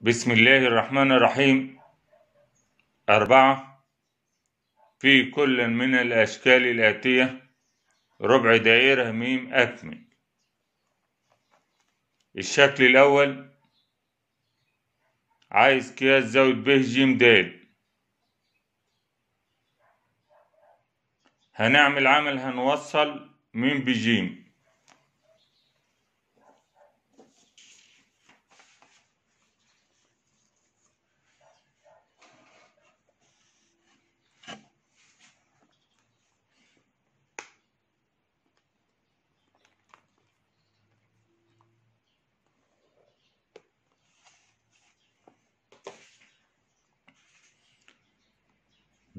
بسم الله الرحمن الرحيم أربعة في كل من الأشكال الآتية ربع دائرة ميم أكمل الشكل الأول عايز قياس زاوية ب ج د هنعمل عمل هنوصل ميم بجيم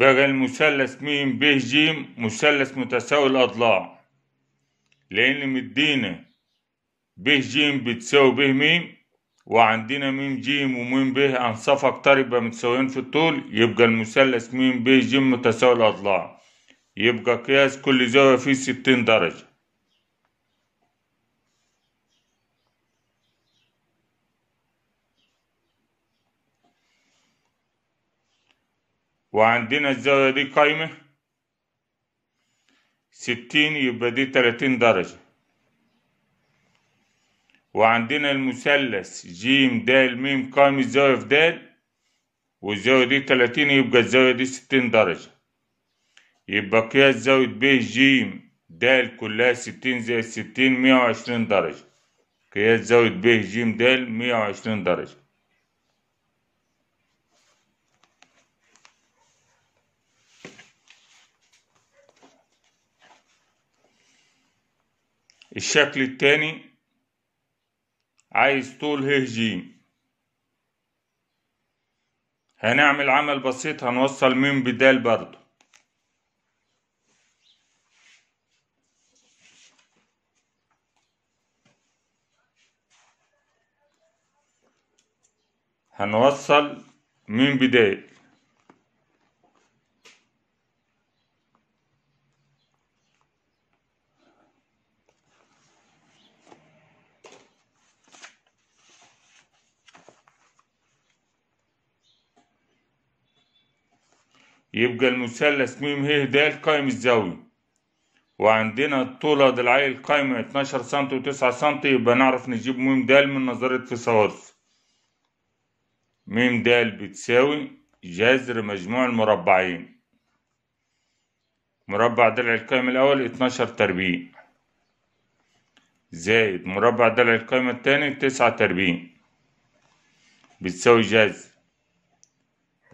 بقى المثلث م ب ج مثلث متساوي الأضلاع لأن مدينا ب ج بتساوي ب م وعندنا م ج وم ب أنصاف أكتر يبقى متساويين في الطول يبقى المثلث م ب ج متساوي الأضلاع يبقى قياس كل زاوية فيه ستين درجة وعندنا الزاوية دي قايمة ستين يبقى دي تلاتين درجة وعندنا المثلث جيم دال ميم قايم الزاوية في دال والزاوية دي تلاتين يبقى الزاوية دي ستين درجة يبقى قياس زاوية ب جيم د كلها ستين زائد ستين مية وعشرين درجة قياس زاوية ب ج د مية وعشرين درجة الشكل التاني عايز طول ه ج هنعمل عمل بسيط هنوصل م بدال برضو هنوصل م بدال يبقى المثلث م ه د قائم الزاوية وعندنا الطولة ضلعي القايمة 12 سم و9 سم يبقى نعرف نجيب م د من نظرية فيثاغورس م د بتساوي جذر مجموع المربعين مربع ضلع القائم الأول 12 تربيع زائد مربع ضلع القائم الثاني 9 تربيع بتساوي جذر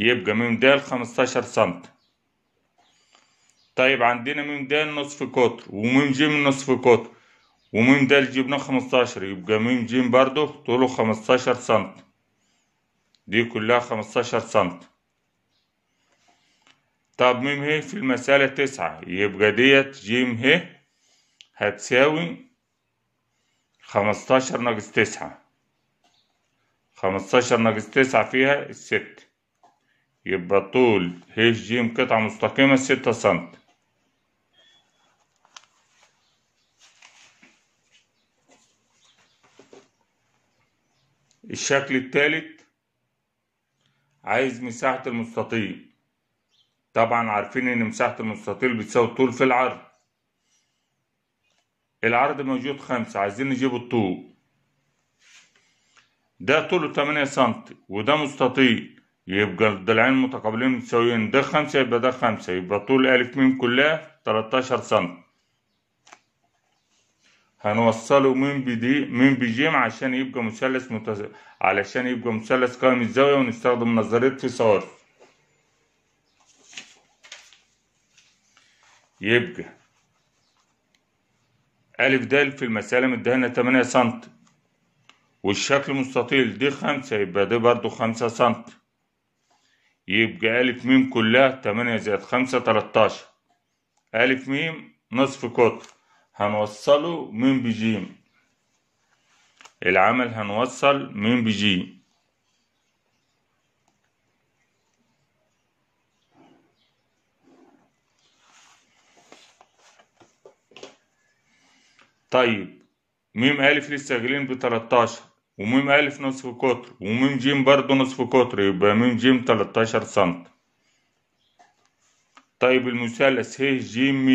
يبقى م د 15 سم طيب عندنا م د نصف قطر وم ج نصف قطر وم د جبنا 15 يبقى م ج برضو طوله 15 سم دي كلها 15 سم طب م ه في المسألة 9 يبقى ديت ج ه هتساوي 15 ناقص 9 15 ناقص 9 فيها 6 يبقى الطول اتش جي قطعة مستقيمة ستة سنتي الشكل الثالث عايز مساحة المستطيل طبعا عارفين ان مساحة المستطيل بتساوي الطول في العرض العرض موجود خمسة عايزين نجيب الطول ده طوله تمانية سنتي وده مستطيل يبقى الضلعين متقابلين متساويين ده خمسة يبقى ده خمسة يبقى طول ألف ميم كلها تلتاشر سم هنوصله ميم بدي ميم بجيم عشان يبقى مثلث متز... علشان يبقى مثلث قائم الزاوية ونستخدم نظرية فيثاغورس يبقى ألف د في المسألة مدهنا تمانية سنت والشكل مستطيل دي خمسة يبقى دي برضو خمسة سنت يبقى أ م كلها تمانية زائد خمسة تلتاشر أ م نصف قطر هنوصله م بجيم العمل هنوصل م بجيم طيب م أ لسه جايلين بتلتاشر وميم ألف نصف قطر وميم جيم برضو نصف قطر يبقى ميم جيم تلتاشر سنت طيب المثلث ه ج م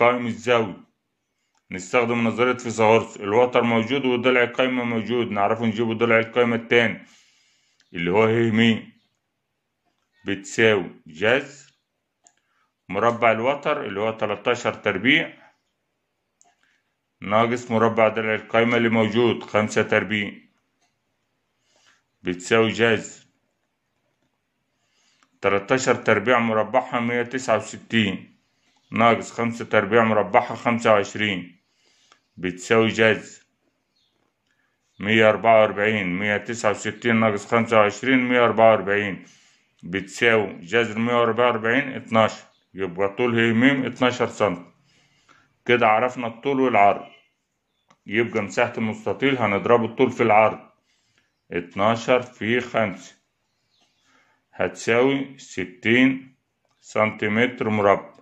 قائم الزاوية نستخدم نظرية فيثاغورس الوتر موجود وضلع القايمة موجود نعرفه نجيبه ضلع القايمة التاني اللي هو ه م بتساوي جذر مربع الوتر اللي هو تلتاشر تربيع ناقص مربع ضلع القايمة اللي موجود خمسة تربيع بتساوي جذر تلاتاشر تربيع مربعها مية تسعة وستين ناقص خمسة تربيع مربعها خمسة وعشرين بتساوي جذر مية أربعة وأربعين مية تسعة وستين ناقص خمسة وعشرين مية أربعة وأربعين بتساوي جذر مية وأربعة وأربعين اتناشر يبقى طول هي ميم اتناشر سنتي كده عرفنا الطول والعرض يبقى مساحة المستطيل هنضرب الطول في العرض اتناشر في خمسة هتساوي ستين سنتيمتر مربع